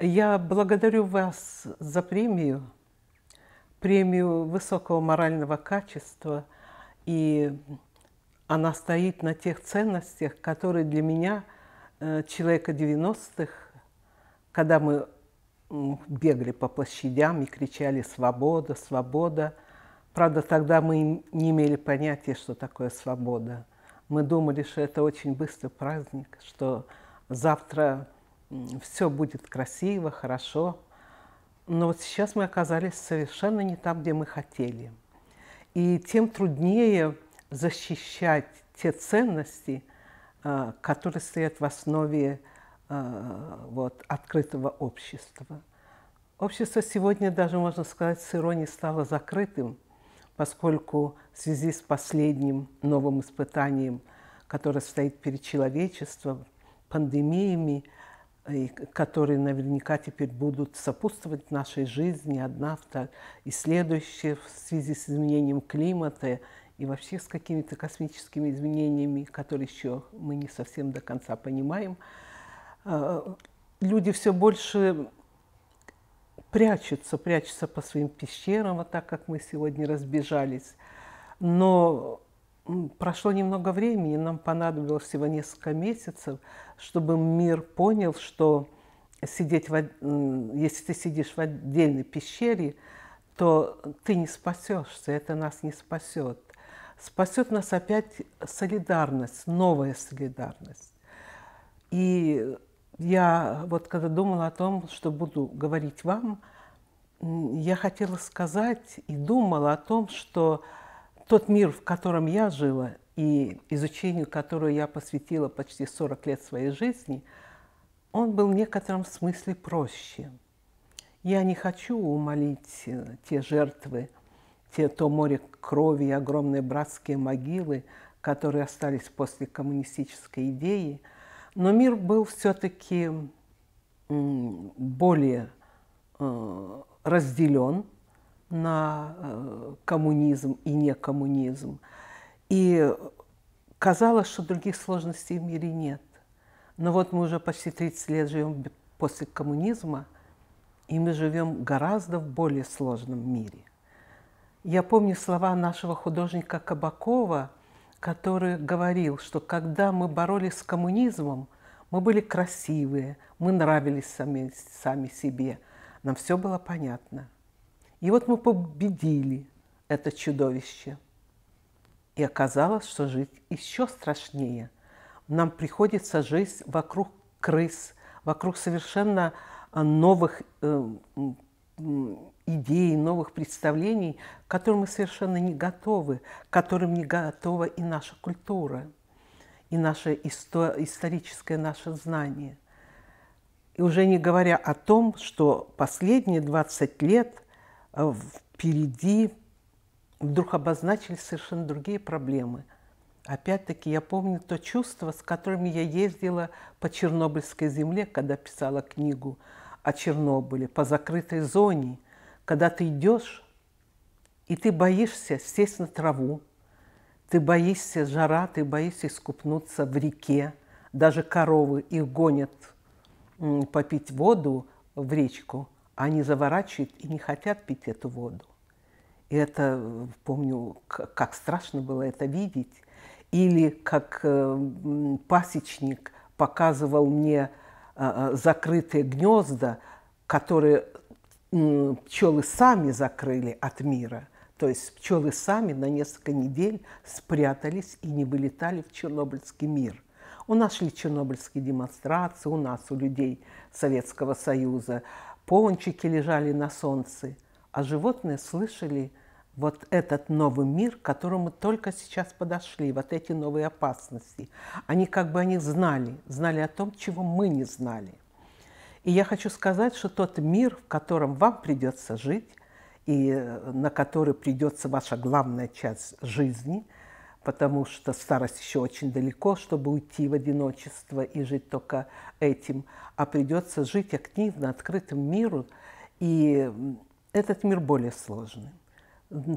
Я благодарю вас за премию, премию высокого морального качества, и она стоит на тех ценностях, которые для меня, э, человека 90-х, когда мы бегали по площадям и кричали «Свобода! Свобода!», Правда, тогда мы не имели понятия, что такое свобода. Мы думали, что это очень быстрый праздник, что завтра все будет красиво, хорошо. Но вот сейчас мы оказались совершенно не там, где мы хотели. И тем труднее защищать те ценности, а, которые стоят в основе а, вот, открытого общества. Общество сегодня даже, можно сказать, с иронией стало закрытым, поскольку в связи с последним новым испытанием, которое стоит перед человечеством, пандемиями, и которые наверняка теперь будут сопутствовать нашей жизни одна, вторая, и следующая в связи с изменением климата и вообще с какими-то космическими изменениями, которые еще мы не совсем до конца понимаем. А, люди все больше прячутся, прячутся по своим пещерам, вот так как мы сегодня разбежались. Но Прошло немного времени, нам понадобилось всего несколько месяцев, чтобы мир понял, что сидеть в, если ты сидишь в отдельной пещере, то ты не спасешься, это нас не спасет. Спасет нас опять солидарность, новая солидарность. И я вот когда думала о том, что буду говорить вам, я хотела сказать и думала о том, что тот мир, в котором я жила, и изучению которого я посвятила почти 40 лет своей жизни, он был в некотором смысле проще. Я не хочу умолить э, те жертвы, те, то море крови и огромные братские могилы, которые остались после коммунистической идеи, но мир был все-таки более э, разделен, на э, коммунизм и некоммунизм. И казалось, что других сложностей в мире нет. Но вот мы уже почти 30 лет живем после коммунизма, и мы живем гораздо в более сложном мире. Я помню слова нашего художника Кабакова, который говорил, что когда мы боролись с коммунизмом, мы были красивые, мы нравились сами, сами себе, нам все было понятно. И вот мы победили это чудовище. И оказалось, что жить еще страшнее. Нам приходится жить вокруг крыс, вокруг совершенно э, новых э, идей, новых представлений, к которым мы совершенно не готовы, к которым не готова и наша культура, и наше исто историческое наше знание. И уже не говоря о том, что последние 20 лет а, впереди вдруг обозначились совершенно другие проблемы. Опять-таки я помню то чувство, с которым я ездила по Чернобыльской земле, когда писала книгу о Чернобыле, по закрытой зоне, когда ты идешь, и ты боишься сесть на траву, ты боишься жара, ты боишься искупнуться в реке. Даже коровы их гонят попить воду в речку – они заворачивают и не хотят пить эту воду. И это, помню, как страшно было это видеть. Или как э, пасечник показывал мне э, э, закрытые гнезда, которые пчелы сами закрыли от мира. То есть пчелы сами на несколько недель спрятались и не вылетали в Чернобыльский мир. У нас шли чернобыльские демонстрации, у нас, у людей Советского Союза. Пончики лежали на солнце, а животные слышали вот этот новый мир, к которому только сейчас подошли, вот эти новые опасности. Они как бы они знали, знали о том, чего мы не знали. И я хочу сказать, что тот мир, в котором вам придется жить, и э, на который придется ваша главная часть жизни – потому что старость еще очень далеко, чтобы уйти в одиночество и жить только этим, а придется жить активно, открытым миру, и этот мир более сложный.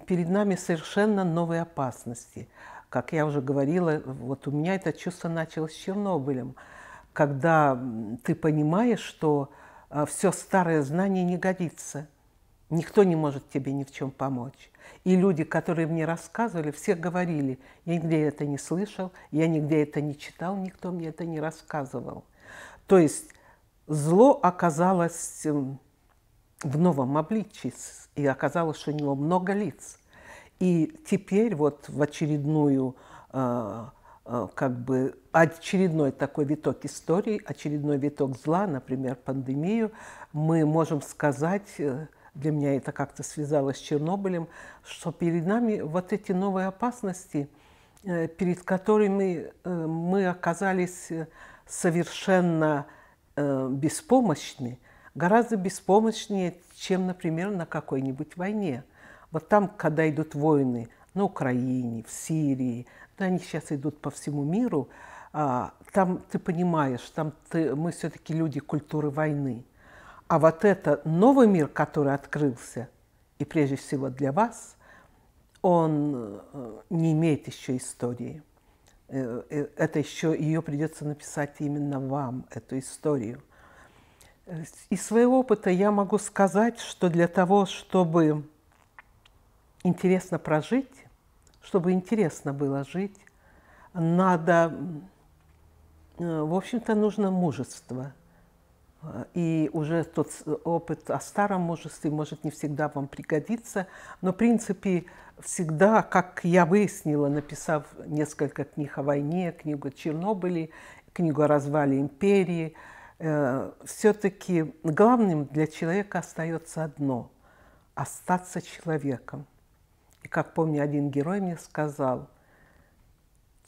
Перед нами совершенно новые опасности. Как я уже говорила, вот у меня это чувство началось с Чернобылем, когда ты понимаешь, что а, все старое знание не годится – Никто не может тебе ни в чем помочь. И люди, которые мне рассказывали, все говорили, я нигде это не слышал, я нигде это не читал, никто мне это не рассказывал. То есть зло оказалось эм, в новом обличии, и оказалось, что у него много лиц. И теперь вот в очередную, э, э, как бы, очередной такой виток истории, очередной виток зла, например, пандемию, мы можем сказать э, для меня это как-то связалось с Чернобылем, что перед нами вот эти новые опасности, э, перед которыми э, мы оказались э, совершенно беспомощны, гораздо беспомощнее, чем, например, на какой-нибудь войне. Вот там, когда идут войны на Украине, в Сирии, да, они сейчас идут по всему миру, а, там ты понимаешь, там ты, мы все-таки люди культуры войны – а вот это новый мир, который открылся, и прежде всего для вас, он э, не имеет еще истории. Э, э, это еще ее придется написать именно вам, эту историю. Из своего опыта я могу сказать, что для того, чтобы интересно прожить, чтобы интересно было жить, надо, в общем-то, нужно мужество – и уже тот опыт о старом мужестве может не всегда вам пригодиться. Но, в принципе, всегда, как я выяснила, написав несколько книг о войне, книгу о Чернобыле, книгу о развале империи, э, все-таки главным для человека остается одно – остаться человеком. И, как помню, один герой мне сказал,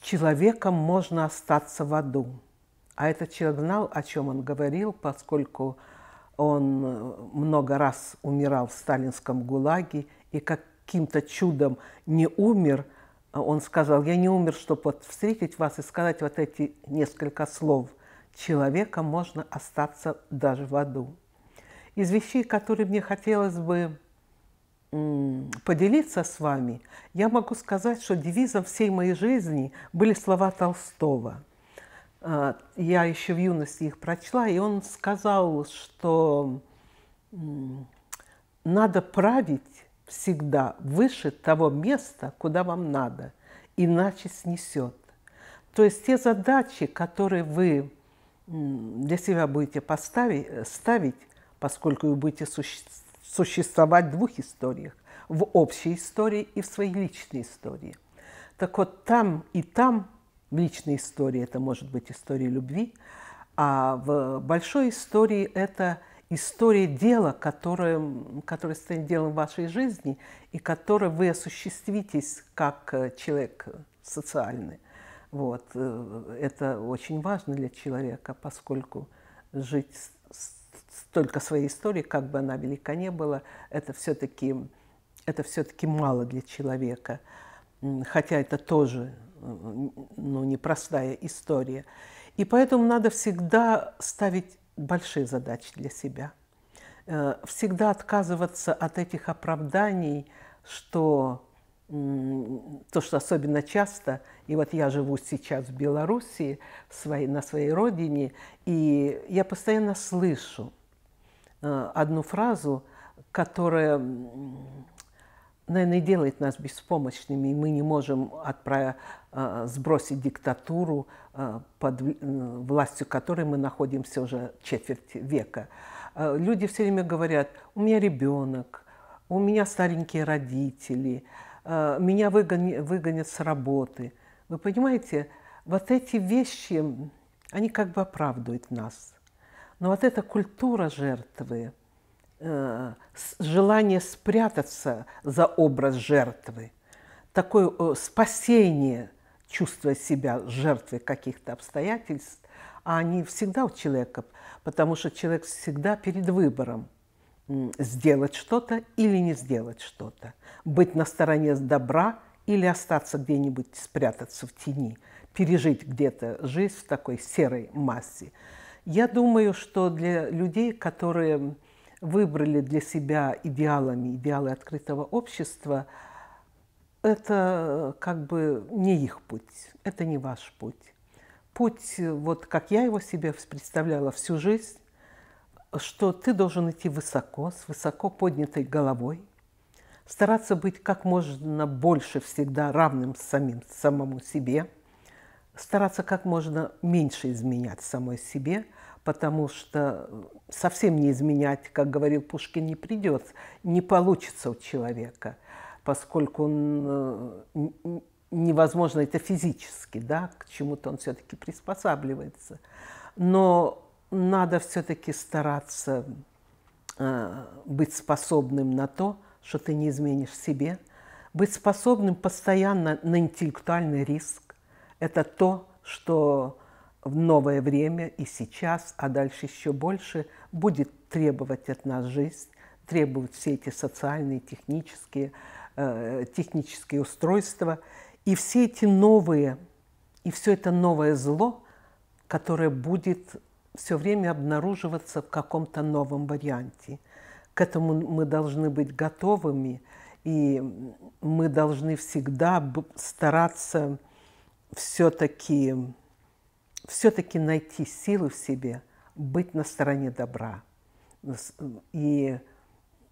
человеком можно остаться в аду – а этот человек знал, о чем он говорил, поскольку он э, много раз умирал в сталинском ГУЛАГе и каким-то чудом не умер. А он сказал, я не умер, чтобы вот встретить вас и сказать вот эти несколько слов. человека. можно остаться даже в аду. Из вещей, которые мне хотелось бы поделиться с вами, я могу сказать, что девизом всей моей жизни были слова Толстого – а, я еще в юности их прочла, и он сказал, что надо править всегда выше того места, куда вам надо, иначе снесет. То есть те задачи, которые вы для себя будете поставить, ставить, поскольку вы будете существовать в двух историях, в общей истории и в своей личной истории. Так вот там и там в личной истории это может быть история любви, а в большой истории это история дела, которое, которое станет делом вашей жизни и которое вы осуществитесь как э, человек социальный. Вот. Э, это очень важно для человека, поскольку жить только своей историей, как бы она велика не была, это все-таки это все-таки мало для человека, хотя это тоже ну, непростая история. И поэтому надо всегда ставить большие задачи для себя. Э, всегда отказываться от этих оправданий, что то, что особенно часто, и вот я живу сейчас в Белоруссии, в своей, на своей родине, и я постоянно слышу э, одну фразу, которая наверное, делает нас беспомощными. Мы не можем отправ... Э, сбросить диктатуру, э, под э, властью которой мы находимся уже четверть века. Люди все время говорят, у меня ребенок, у меня старенькие родители, меня выгонят с работы. Вы понимаете, вот эти вещи, они как бы оправдывают нас. Но вот эта культура жертвы, Э, желание спрятаться за образ жертвы, такое э, спасение чувства себя жертвой каких-то обстоятельств, а они всегда у человека, потому что человек всегда перед выбором сделать что-то или не сделать что-то, быть на стороне добра или остаться где-нибудь, спрятаться в тени, пережить где-то жизнь в такой серой массе. Я думаю, что для людей, которые выбрали для себя идеалами, идеалы открытого общества, это э, как бы не их путь, это не ваш путь. Путь, э, вот как я его себе представляла всю жизнь, что ты должен идти высоко, с высоко поднятой головой, стараться быть как можно больше всегда равным самим самому себе, стараться как можно меньше изменять самой себе – потому что э, совсем не изменять, как говорил Пушкин, не придется, не получится у человека, поскольку он, э, невозможно это физически, да, к чему-то он все-таки приспосабливается. Но надо все-таки стараться э, быть способным на то, что ты не изменишь себе, быть способным постоянно на интеллектуальный риск. Это то, что в новое время и сейчас, а дальше еще больше, будет требовать от нас жизнь, требовать все эти социальные, технические, э, технические устройства. И все эти новые, и все это новое зло, которое будет все время обнаруживаться в каком-то новом варианте. К этому мы должны быть готовыми, и мы должны всегда стараться все-таки все-таки найти силу в себе, быть на стороне добра и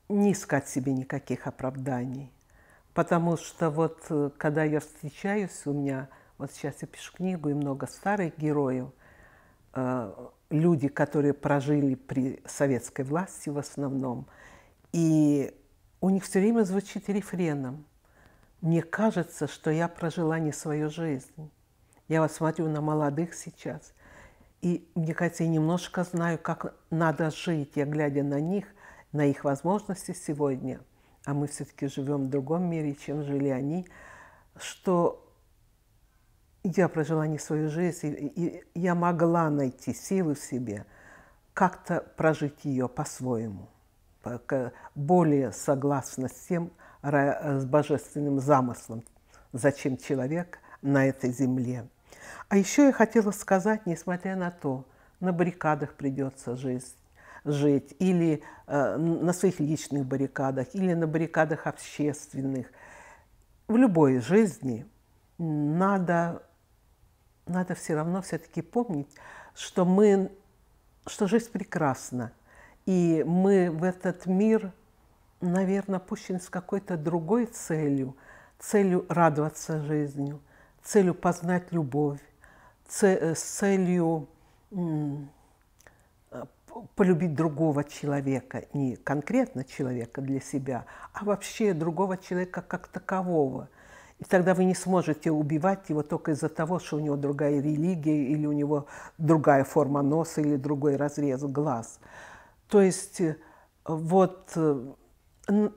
не искать себе никаких оправданий. Потому что вот э, когда я встречаюсь, у меня, вот сейчас я пишу книгу и много старых героев, э, люди, которые прожили при советской власти в основном, и у них все время звучит рефреном. Мне кажется, что я прожила не свою жизнь. Я вас смотрю на молодых сейчас, и, мне кажется, я немножко знаю, как надо жить, я глядя на них, на их возможности сегодня, а мы все-таки живем в другом мире, чем жили они, что я прожила не свою жизнь, и я могла найти силы в себе как-то прожить ее по-своему, более согласно с тем, с божественным замыслом, зачем человек на этой земле – а еще я хотела сказать, несмотря на то, на баррикадах придется жить, жить, или э, на своих личных баррикадах, или на баррикадах общественных. В любой жизни надо, надо все равно все-таки помнить, что, мы, что жизнь прекрасна, и мы в этот мир, наверное, пущен с какой-то другой целью, целью радоваться жизнью, целью познать любовь, э, с целью э, полюбить другого человека, не конкретно человека для себя, а вообще другого человека как такового. И тогда вы не сможете убивать его только из-за того, что у него другая религия или у него другая форма носа или другой разрез глаз. То есть э, вот, ну,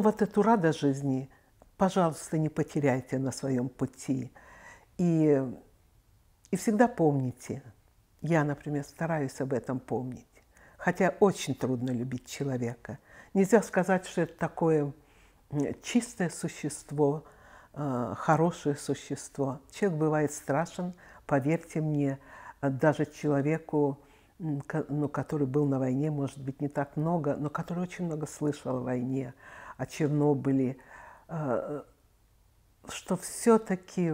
вот эту радость жизни – пожалуйста, не потеряйте на своем пути. И, и всегда помните, я, например, стараюсь об этом помнить, хотя очень трудно любить человека. Нельзя сказать, что это такое чистое существо, а, хорошее существо. Человек бывает страшен, поверьте мне, даже человеку, ну, который был на войне, может быть, не так много, но который очень много слышал о войне, о Чернобыле, Э, что все-таки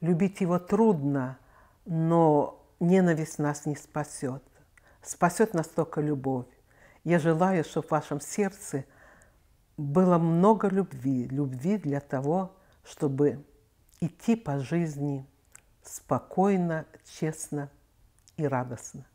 любить его трудно, но ненависть нас не спасет. Спасет нас только любовь. Я желаю, чтобы в вашем сердце было много любви, любви для того, чтобы идти по жизни спокойно, честно и радостно.